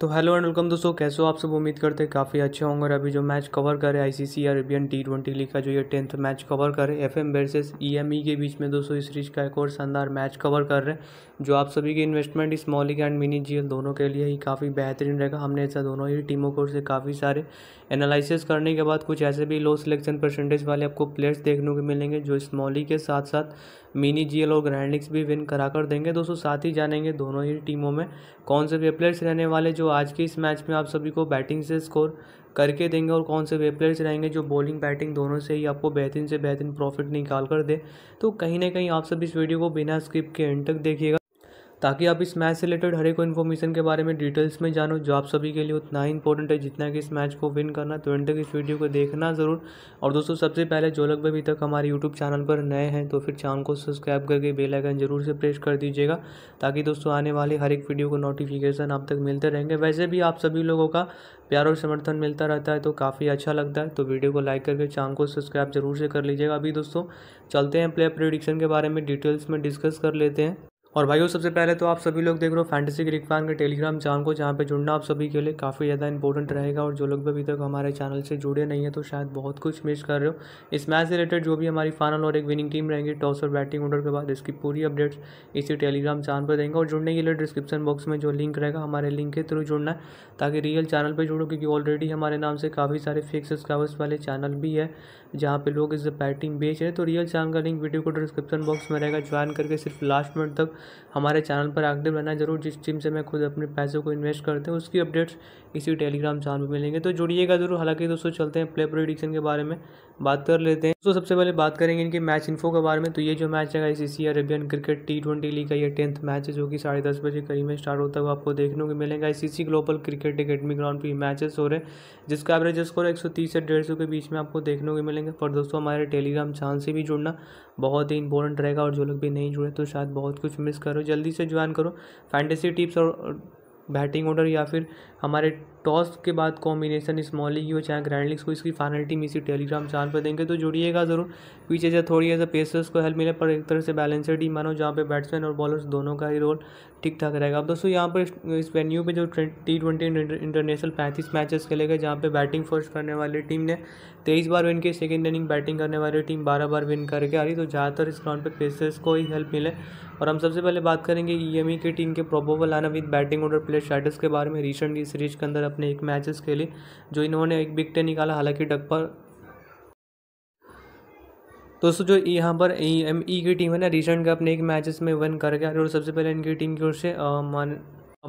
तो hello and welcome दोस्तों कैसे हो आप सब उम्मीद करते हैं काफ़ी अच्छे होंगे और अभी जो मैच कवर करे ICC Arabian T twenty league का जो ये टेंथ मैच कवर करे एफ एम वर्सेस ई के बीच में दोस्तों इस सीरीज का एक और शानदार मैच कवर कर रहे हैं जो आप सभी के investment small league and mini G दोनों के लिए ही काफ़ी बेहतरीन रहेगा हमने ऐसा दोनों ही टीमों को से काफ़ी सारे एनालिसिस करने के बाद कुछ ऐसे भी लो सिलेक्शन परसेंटेज वाले आपको प्लेयर्स देखने को मिलेंगे जो स्मॉल के साथ साथ मिनी जी और ग्रैंड भी विन करा कर देंगे दोस्तों साथ ही जानेंगे दोनों ही टीमों में कौन से वे प्लेयर्स रहने वाले जो आज के इस मैच में आप सभी को बैटिंग से स्कोर करके देंगे और कौन से वे प्लेयर्स रहेंगे जो बॉलिंग बैटिंग दोनों से ही आपको बेहतरीन से बेहतरीन प्रॉफिट निकाल कर दे तो कहीं ना कहीं आप सब इस वीडियो को बिना स्क्रिप्ट के एंड तक देखिएगा ताकि आप इस मैच से रिलेटेड हर एक इन्फॉर्मेशन के बारे में डिटेल्स में जानो जो आप सभी के लिए उतना ही इंपॉर्टेंट है जितना कि इस मैच को विन करना तो तक इस वीडियो को देखना ज़रूर और दोस्तों सबसे पहले जो लोग अभी तक हमारे यूट्यूब चैनल पर नए हैं तो फिर चैनल को सब्सक्राइब करके बेलाइकन जरूर से प्रेस कर दीजिएगा ताकि दोस्तों आने वाली हर एक वीडियो को नोटिफिकेशन आप तक मिलते रहेंगे वैसे भी आप सभी लोगों का प्यार और समर्थन मिलता रहता है तो काफ़ी अच्छा लगता है तो वीडियो को लाइक करके चैनल को सब्सक्राइब जरूर से कर लीजिएगा अभी दोस्तों चलते हैं प्लेयर प्रिडिक्शन के बारे में डिटेल्स में डिस्कस कर लेते हैं और भाइयों सबसे पहले तो आप सभी लोग देख रहे हो फैंटेसी क्रिक फैन के टेलीग्राम चैनल को जहाँ पे जुड़ना आप सभी के लिए काफ़ी ज़्यादा इंपॉर्टेंट रहेगा और जो लोग भी अभी तक हमारे चैनल से जुड़े नहीं है तो शायद बहुत कुछ मिस कर रहे हो इस मैच से रिलेटेड जो भी हमारी फाइनल और एक विनिंग टीम रहेंगी टॉस और बैटिंग ऑर्डर के बाद इसकी पूरी अपडेट्स इसी टेलीग्राम चैनल पर देंगे और जुड़ने के लिए डिस्क्रिप्शन बॉक्स में जो लिंक रहेगा हमारे लिंक के थ्रू जुड़ना है ताकि रियल चैनल पर जुड़ो क्योंकि ऑलरेडी हमारे नाम से काफ़ी सारे फिक्स सब्सक्राइबर्स वाले चैनल भी है जहाँ पर लोग इस बैटिंग बेच रहे हैं तो रियल चैनल का लिंक वीडियो को डिस्क्रिप्शन बॉक्स में रहेगा ज्वाइन करके सिर्फ लास्ट मिनट तक हमारे चैनल पर एक्टिव रहना जरूर जिस टीम से मैं खुद अपने पैसों को इन्वेस्ट करते हैं उसकी अपडेट्स इसी टेलीग्राम चैनल पर मिलेंगे तो जुड़िएगा जरूर हालांकि दोस्तों चलते हैं प्ले प्रोडिक्शन के बारे में बात कर लेते हैं तो सबसे पहले बात करेंगे इनके मैच इन्फो के बारे में तो ये जो मैच है I C Arabian cricket T twenty league का ये टेंथ मैच है जो कि साढ़े दस बजे करीब में स्टार्ट होता है वो आपको देखने को मिलेगा इसी ग्लोबल क्रिकेट अकेडमी ग्राउंड पर ये मैचेस हो रहे हैं जिसका एवरेज स्कोर एक सौ तीस से डेढ़ सौ के बीच में आपको देखने को मिलेंगे पर दोस्तों हमारे टेलीग्राम चैनल से भी जुड़ना बहुत ही इंपॉर्टेंट रहेगा और जो लोग भी नहीं जुड़े तो शायद बहुत कुछ मिस मिस करो जल्दी से ज्वाइन करो फैंटेसी टिप्स और बैटिंग ऑर्डर या फिर हमारे टॉस के बाद कॉम्बिनेशन स्मॉल लीग हो चाहे ग्रैंड लीग्स को इसकी फाइनल टीम इसी टेलीग्राम चैनल पर देंगे तो जुड़िएगा ज़रूर पीछे से थोड़ी ऐसा पेसर्स को हेल्प मिले पर एक तरह से बैलेंसड टीम मानो जहाँ पे बैट्समैन और बॉलर्स दोनों का ही रोल ठीक ठाक रहेगा अब दोस्तों यहाँ पर इस वेन्यू पर जो टी ट्वेंटी इंटरनेशनल पैंतीस मैचेस खेले गए जहाँ पर बैटिंग फर्स्ट करने वाली टीम ने तेईस बार विन की सेकेंड इनिंग बैटिंग करने वाली टीम बारह बार विन करके आ रही तो ज़्यादातर इस ग्राउंड पर पेसर्स को ही हेल्प मिले और हम सबसे पहले बात करेंगे ई की टीम के प्रोबोबल आना with batting order player stats के बारे में रिसेंटली सीरीज के अंदर अपने एक मैचेस खेली जो इन्होंने एक बिग टेन निकाला हालांकि डकपर दोस्तों जो यहाँ पर एम ई की टीम है ना रिसेंट का अपने एक मैचेस में वन कर गया और सबसे पहले इनकी टीम की ओर से मान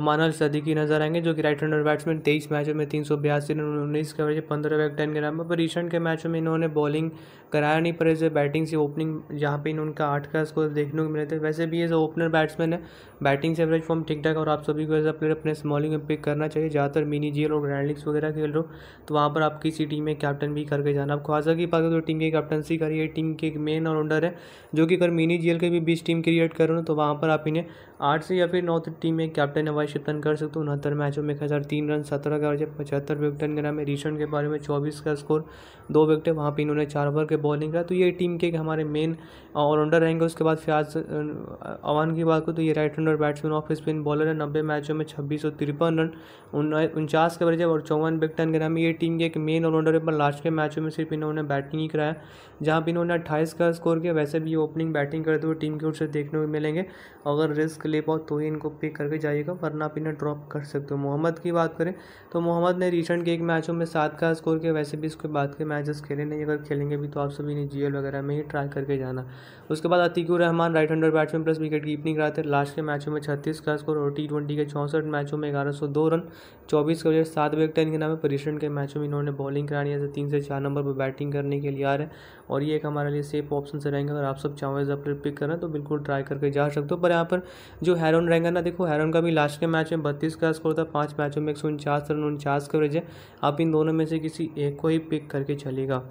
मानल सदीकी नजर आएंगे जो कि राइट हैंडर बैट्समैन तेईस मैचों में तीन सौ बयासी रन उन्नीस के वजह पंद्रह बैक टेन के पर रिसेंट के मैचों में इन्होंने बॉलिंग कराया नहीं पर एज बैटिंग से ओपनिंग जहाँ पे उनका आठ का स्कोर देखने को मिले थे वैसे भी एज ओपनर बैट्समैन है बैटिंग से एवरेज फॉर्म ठीक ठाक और आप सभी को एज अ प्लेयर अपने स्मॉलिंग में पिक करना चाहिए ज़्यादातर मिनी जीएल और ग्रैंड वगैरह खेल रहे हो तो वहाँ पर आप किसी टीम में कैप्टन भी करके जाना आपको आशा की पाकर तो टीम की कैप्टनसी करिए टीम के एक मेन ऑलराउंडर है जो कि अगर मिनी जीएल के भी बीस टीम क्रिएट करो तो वहाँ पर आप इन्हें आठ से या फिर नौ टीम में कैप्टन है रन कर सकते उनहत्तर मैचों में एक हज़ार तीन रन सत्रह का और पचहत्तर विकेट रन गिरा में रिशन के बारे में चौबीस का स्कोर दो विकटें वहाँ पर इन्होंने चार ओवर के बॉलिंग करा तो ये टीम के हमारे मेन ऑलराउंडर रहेंगे उसके बाद फियाज अवान की बात करूँ तो ये right hander batsman off spin bowler है नब्बे मैचों में छब्बीस सौ तिरपन रन उनचास के बजे और चौवन विकेट रन गिरा में ये टीम के एक मेन ऑलराउंडर है पर लास्ट के मैचों में सिर्फ इन्होंने बैटिंग ही कराया जहाँ पर इन्होंने अट्ठाईस का स्कोर किया वैसे भी ये ओपनिंग बैटिंग करते हुए टीम की ओर से देखने को मिलेंगे अगर रिस्क ले पाओ तो ही इनको पिक करके जाइएगा वरना अपना आप ड्रॉप कर सकते हो मोहम्मद की बात करें तो मोहम्मद ने रिसेंट के एक मैचों में सात का स्कोर किया वैसे भी इसके बाद के मैचेस खेले नहीं अगर खेलेंगे भी तो आप सभी ने जी वगैरह में ही ट्राई करके जाना उसके बाद Atiqur Rahman right hander batsman plus wicket keeping कराते लास्ट के मैचों में छत्तीस का स्कोर और टी के चौंसठ मैचों में ग्यारह रन चौबीस के सात विकेट इनके नाम है परिश्रम के मैचों में इन्होंने बॉलिंग करानी है तीन से चार नंबर पर बैटिंग करने के लिए आ रहे हैं और ये एक हमारे लिए सेफ ऑप्शन से रहेंगे अगर आप सब चाहो एज प्लेयर पिक करें तो बिल्कुल ट्राई करके जा सकते हो पर यहाँ पर जो हैरन रहेगा ना देखो हैरन का भी लास्ट के मैच में बत्तीस का स्कोर था पाँच मैचों में एक सौ उनचास रन उनचास कवरेज है आप इन दोनों में से किसी एक को ही पिक करके चलेगा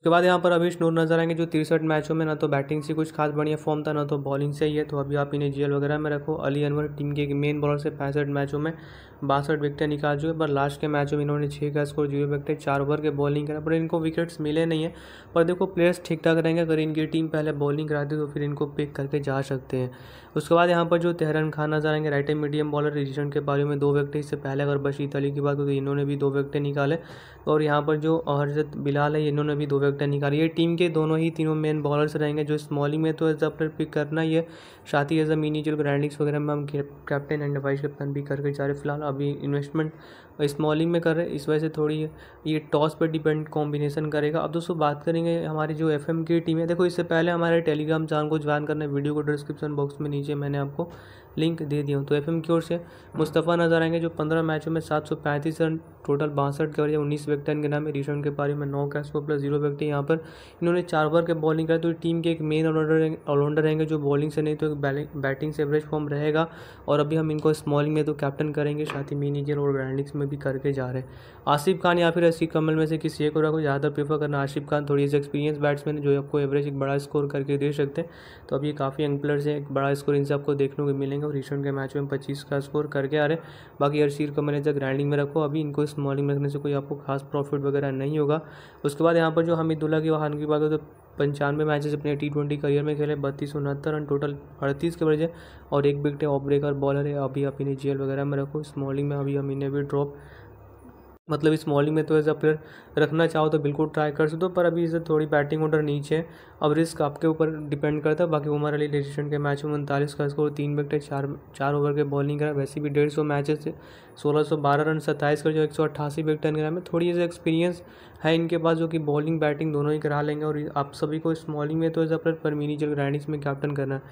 उसके बाद यहाँ पर अभी नूर नजर आएंगे जो तिरसठ मैचों में ना तो बैटिंग से कुछ खास बढ़िया फॉर्म था ना तो बॉलिंग से ही है तो अभी आप इन्हें जेल वगैरह में रखो अली अनवर टीम के मेन बॉलर से पैंसठ मैचों में बासठ विकेट निकाल चुके पर लास्ट के मैचों में इन्होंने छः का स्कोर जीरो विकेट चार ओवर के बॉलिंग करा पर इनको विकेट्स मिले नहीं है पर देखो प्लेयर्स ठीक ठाक रहेंगे अगर इनकी टीम पहले बॉलिंग कराती तो फिर इनको पिक करके जा सकते हैं उसके बाद यहाँ पर जो तेहरन खान नजर आएंगे राइट एंड मीडियम बॉलर रिजन के बारे में दो विकेट इससे पहले अगर बशीत अली की बात तो इन्होंने भी दो विकेट निकाले और यहाँ पर जो हरजत बिलाल है इन्होंने भी दो विकटें विकेट निकाली ये टीम के दोनों ही तीनों मेन बॉलर्स रहेंगे जो स्मॉलिंग में तो एज अ पिक करना ही है साथ ही एज अ मिनी जो ग्रैंडिक्स वगैरह में हम कैप्टन एंड वाइस कैप्टन भी करके जा रहे फिलहाल अभी इन्वेस्टमेंट और स्मॉलिंग में कर रहे हैं इस वजह से थोड़ी ये टॉस पर डिपेंड कॉम्बिनेशन करेगा अब दोस्तों बात करेंगे हमारी जो एफ की टीम है देखो इससे पहले हमारे टेलीग्राम चैनल को ज्वाइन करने वीडियो को डिस्क्रिप्शन बॉक्स में नीचे मैंने आपको लिंक दे दिया हूँ तो एफ की ओर से मुस्तफ़ा नजर आएंगे जो पंद्रह मैचों में सात सौ पैंतीस रन टोटल बासठ कवर या उन्नीस व्यक्ति इनके नाम है रिशन के पारी में नौ कैश पर प्लस जीरो व्यक्ति यहाँ पर इन्होंने चार ओवर के बॉलिंग कराई तो टीम के एक मेन ऑलराउंडर ऑलराउंडर रहेंगे जो बॉलिंग से नहीं तो एक बैटिंग से एवरेज फॉर्म रहेगा और अभी हम इनको स्मॉलिंग में तो कैप्टन करेंगे साथ ही मीनिजर और ग्रैंडिक्स में में भी करके जा रहे हैं आसिफ खान या फिर रसीद कमल में से किसी एक और को ज़्यादा प्रीफर करना आसिफ खान थोड़ी सी एक्सपीरियंस बैट्समैन जो आपको एवरेज एक बड़ा स्कोर करके दे सकते हैं तो अब ये काफ़ी यंग प्लेयर्स हैं एक बड़ा स्कोर इनसे आपको देखने को मिलेंगे और रिसेंट के मैच में पच्चीस का स्कोर करके आ रहे हैं बाकी अरसीर कमल जब ग्राइंडिंग में रखो अभी इनको स्मॉलिंग रखने से कोई आपको खास प्रॉफिट वगैरह नहीं होगा उसके बाद यहाँ पर जो हमीदुल्ला की वाहन की बात हो तो पंचानवे मैचेस अपने टी ट्वेंटी करियर में खेले बत्तीस उनहत्तर रन टोटल अड़तीस के बजे और एक विकेट है ऑफ ब्रेकर बॉलर है अभी अभी ने जेल वगैरह में रखो स्मॉलिंग में अभी अमीन ने भी ड्रॉप मतलब इस मॉलिंग में तो एज प्लेयर रखना चाहो तो बिल्कुल ट्राई कर सकते हो पर अभी इसे थोड़ी बैटिंग ऑर्डर नीचे है अब रिस्क आपके ऊपर डिपेंड करता है बाकी वो हमारे लिए के मैच में उनतालीस का स्कोर तीन विकेट चार चार ओवर के बॉलिंग करा वैसे भी डेढ़ सौ मैचेस से सोलह सौ बारह रन सत्ताईस कर जो एक सौ अट्ठासी विकेट करा में थोड़ी ऐसे एक्सपीरियंस है इनके पास जो कि बॉलिंग बैटिंग दोनों ही करा लेंगे और आप सभी को इस मॉलिंग में तो एज पर मिनी जल ग्रैंडिस में कैप्टन करना है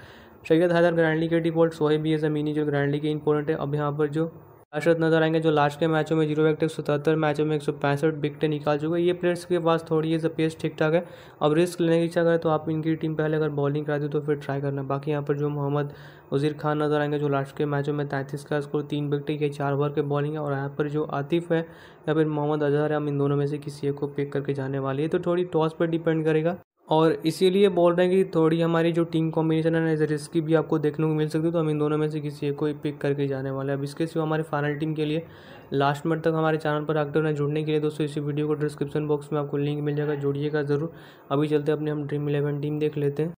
शैयद हैदर ग्रैंडली के डिफॉल्ट सोहेबी भी एज मिनी जो ग्रैंडली के इंपॉर्टेंट है अब यहाँ पर जो अशरत नजर आएंगे जो लास्ट के मैचों में जीरो विकेट सतहत्तर मैचों में एक सौ पैंसठ विकटें निकाल चुके हैं ये प्लेयर्स के पास थोड़ी ये पेस ठीक ठाक है अब रिस्क लेने की इच्छा करें तो आप इनकी टीम पहले अगर बॉलिंग करा दी तो फिर ट्राई करना बाकी यहाँ पर जो मोहम्मद वजीर खान नजर आएंगे जो लास्ट के मैचों में तैंतीस का स्कोर तीन विकेट या चार ओवर के बॉलिंग है और यहाँ पर जो आतिफ है या फिर मोहम्मद अजहर है हम इन दोनों में से किसी एक को पिक करके जाने वाली है तो थोड़ी टॉस पर डिपेंड करेगा और इसीलिए बोल रहे हैं कि थोड़ी हमारी जो टीम कॉम्बिनेशन है ना रिस्की भी आपको देखने को मिल सकती है तो हम इन दोनों में से किसी एक को ही पिक करके जाने वाले हैं अब इसके सिवा हमारे फाइनल टीम के लिए लास्ट मिनट तक हमारे चैनल पर एक्टिव रहना जुड़ने के लिए दोस्तों इसी वीडियो को डिस्क्रिप्शन बॉक्स में आपको लिंक मिल जाएगा जुड़िएगा ज़रूर अभी चलते अपने हम ड्रीम इलेवन टीम देख लेते हैं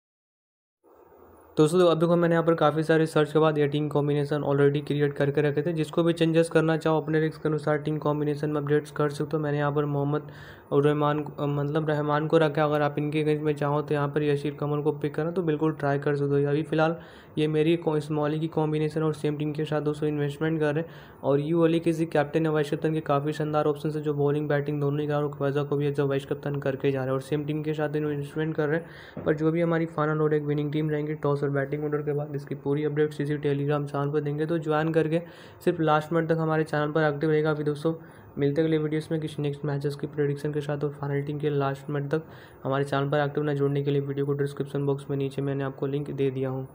दोस्तों अभी को मैंने यहाँ पर काफ़ी सारे सर्च के बाद ये टीम कॉम्बिनेशन ऑलरेडी क्रिएट करके रखे थे जिसको भी चेंजेस करना चाहो अपने रिस्क के अनुसार टीम कॉम्बिनेशन में अपडेट्स कर सकते हो मैंने यहाँ पर मोहम्मद और रहमान मतलब रहमान को रखा अगर आप इनके अगेंस्ट में चाहो तो यहाँ पर यशीर कमल को पिक करना तो बिल्कुल ट्राई कर सकते हो अभी फिलहाल ये मेरी स्मॉली की कॉम्बिनेशन और सेम टीम के साथ दोस्तों इन्वेस्टमेंट कर रहे हैं और यू वाली किसी कैप्टन या वाइस कप्तान के काफ़ी शानदार ऑप्शन है जो बॉलिंग बैटिंग दोनों ही करा और ख्वाजा को भी एज वाइस कप्तान करके जा रहे हैं और सेम टीम के साथ इन्वेस्टमेंट कर रहे हैं पर जो भी हमारी फाइनल और एक विनिंग टीम रहेंगी टॉस और बैटिंग ऑर्डर के बाद इसकी पूरी अपडेट्स इसी टेलीग्राम चैनल पर देंगे तो ज्वाइन करके सिर्फ लास्ट मिनट तक हमारे चैनल पर एक्टिव रहेगा अभी दोस्तों मिलते अगले वीडियोस में किसी नेक्स्ट मैचेस की प्रेडिक्शन के साथ और फाइनल टीम के लास्ट मिनट तक हमारे चैनल पर एक्टिव ना जुड़ने के लिए वीडियो को डिस्क्रिप्शन बॉक्स में नीचे मैंने आपको लिंक दे दिया हूँ